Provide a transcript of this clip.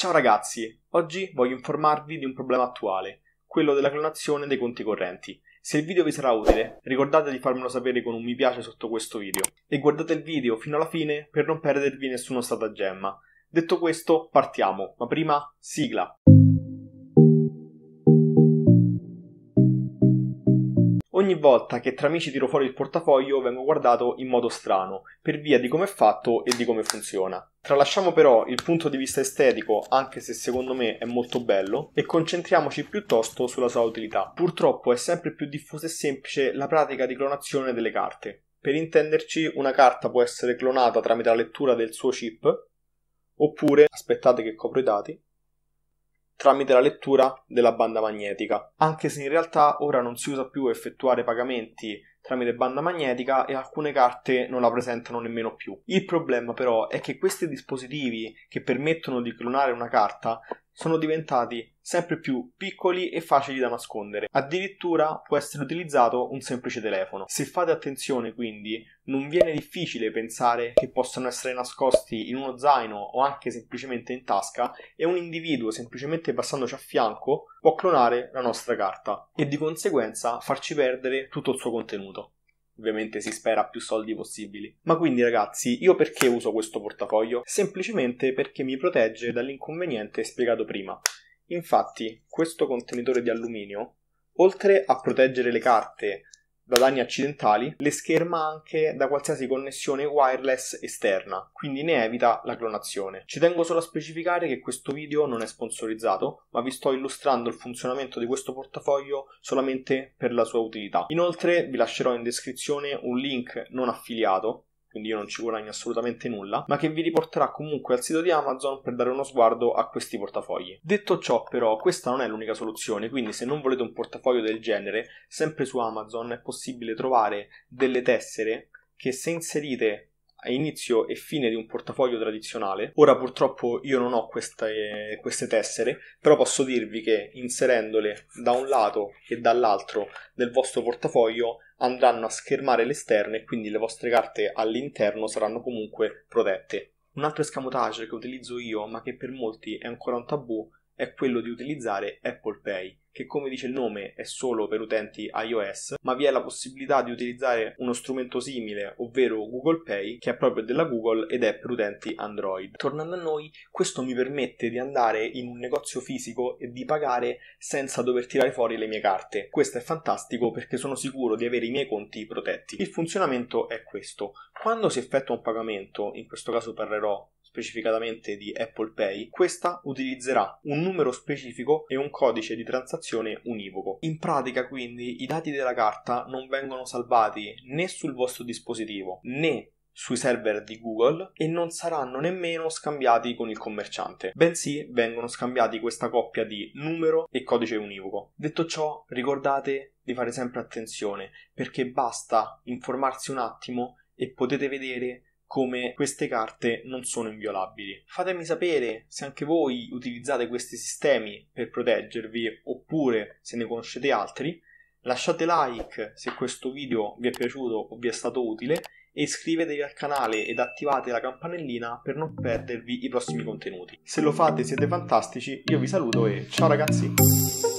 Ciao ragazzi, oggi voglio informarvi di un problema attuale, quello della clonazione dei conti correnti. Se il video vi sarà utile, ricordate di farmelo sapere con un mi piace sotto questo video e guardate il video fino alla fine per non perdervi nessuno stratagemma. Detto questo, partiamo, ma prima sigla! Ogni volta che tra amici tiro fuori il portafoglio vengo guardato in modo strano, per via di come è fatto e di come funziona. Tralasciamo però il punto di vista estetico, anche se secondo me è molto bello, e concentriamoci piuttosto sulla sua utilità. Purtroppo è sempre più diffusa e semplice la pratica di clonazione delle carte. Per intenderci, una carta può essere clonata tramite la lettura del suo chip, oppure, aspettate che copro i dati, tramite la lettura della banda magnetica, anche se in realtà ora non si usa più effettuare pagamenti tramite banda magnetica e alcune carte non la presentano nemmeno più. Il problema però è che questi dispositivi che permettono di clonare una carta sono diventati sempre più piccoli e facili da nascondere. Addirittura può essere utilizzato un semplice telefono. Se fate attenzione quindi, non viene difficile pensare che possano essere nascosti in uno zaino o anche semplicemente in tasca e un individuo semplicemente passandoci a fianco può clonare la nostra carta e di conseguenza farci perdere tutto il suo contenuto ovviamente si spera più soldi possibili. Ma quindi ragazzi, io perché uso questo portafoglio? Semplicemente perché mi protegge dall'inconveniente spiegato prima. Infatti, questo contenitore di alluminio, oltre a proteggere le carte da danni accidentali, le scherma anche da qualsiasi connessione wireless esterna, quindi ne evita la clonazione. Ci tengo solo a specificare che questo video non è sponsorizzato, ma vi sto illustrando il funzionamento di questo portafoglio solamente per la sua utilità. Inoltre vi lascerò in descrizione un link non affiliato quindi io non ci guadagno assolutamente nulla, ma che vi riporterà comunque al sito di Amazon per dare uno sguardo a questi portafogli. Detto ciò, però, questa non è l'unica soluzione, quindi se non volete un portafoglio del genere, sempre su Amazon è possibile trovare delle tessere che se inserite a inizio e fine di un portafoglio tradizionale. Ora purtroppo io non ho queste, queste tessere, però posso dirvi che inserendole da un lato e dall'altro del vostro portafoglio andranno a schermare l'esterno e quindi le vostre carte all'interno saranno comunque protette. Un altro escamotage che utilizzo io, ma che per molti è ancora un tabù, è quello di utilizzare Apple Pay, che come dice il nome è solo per utenti iOS, ma vi è la possibilità di utilizzare uno strumento simile, ovvero Google Pay, che è proprio della Google ed è per utenti Android. Tornando a noi, questo mi permette di andare in un negozio fisico e di pagare senza dover tirare fuori le mie carte. Questo è fantastico perché sono sicuro di avere i miei conti protetti. Il funzionamento è questo. Quando si effettua un pagamento, in questo caso parlerò specificatamente di Apple Pay, questa utilizzerà un numero specifico e un codice di transazione univoco. In pratica, quindi, i dati della carta non vengono salvati né sul vostro dispositivo né sui server di Google e non saranno nemmeno scambiati con il commerciante, bensì vengono scambiati questa coppia di numero e codice univoco. Detto ciò, ricordate di fare sempre attenzione perché basta informarsi un attimo e potete vedere come queste carte non sono inviolabili. Fatemi sapere se anche voi utilizzate questi sistemi per proteggervi oppure se ne conoscete altri. Lasciate like se questo video vi è piaciuto o vi è stato utile e iscrivetevi al canale ed attivate la campanellina per non perdervi i prossimi contenuti. Se lo fate siete fantastici, io vi saluto e ciao ragazzi!